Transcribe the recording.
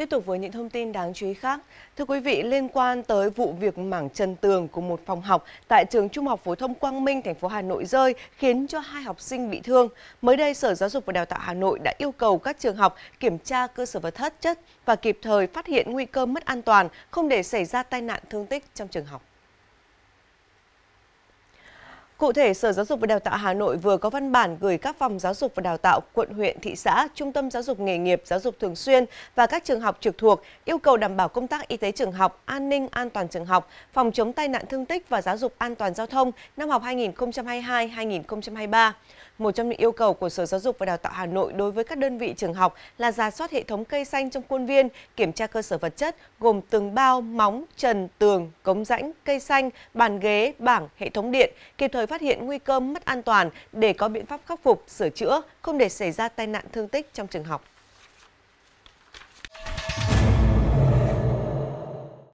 Tiếp tục với những thông tin đáng chú ý khác. Thưa quý vị, liên quan tới vụ việc mảng trần tường của một phòng học tại trường Trung học phổ thông Quang Minh, thành phố Hà Nội rơi khiến cho hai học sinh bị thương. Mới đây, Sở Giáo dục và Đào tạo Hà Nội đã yêu cầu các trường học kiểm tra cơ sở vật chất chất và kịp thời phát hiện nguy cơ mất an toàn, không để xảy ra tai nạn thương tích trong trường học. Cụ thể, Sở Giáo dục và Đào tạo Hà Nội vừa có văn bản gửi các phòng giáo dục và đào tạo quận huyện, thị xã, trung tâm giáo dục nghề nghiệp, giáo dục thường xuyên và các trường học trực thuộc yêu cầu đảm bảo công tác y tế trường học, an ninh an toàn trường học, phòng chống tai nạn thương tích và giáo dục an toàn giao thông năm học 2022-2023. Một trong những yêu cầu của Sở Giáo dục và Đào tạo Hà Nội đối với các đơn vị trường học là ra soát hệ thống cây xanh trong khuôn viên, kiểm tra cơ sở vật chất gồm tường bao, móng, trần, tường, cống rãnh, cây xanh, bàn ghế, bảng, hệ thống điện, kịp thời phát hiện nguy cơ mất an toàn để có biện pháp khắc phục, sửa chữa, không để xảy ra tai nạn thương tích trong trường học.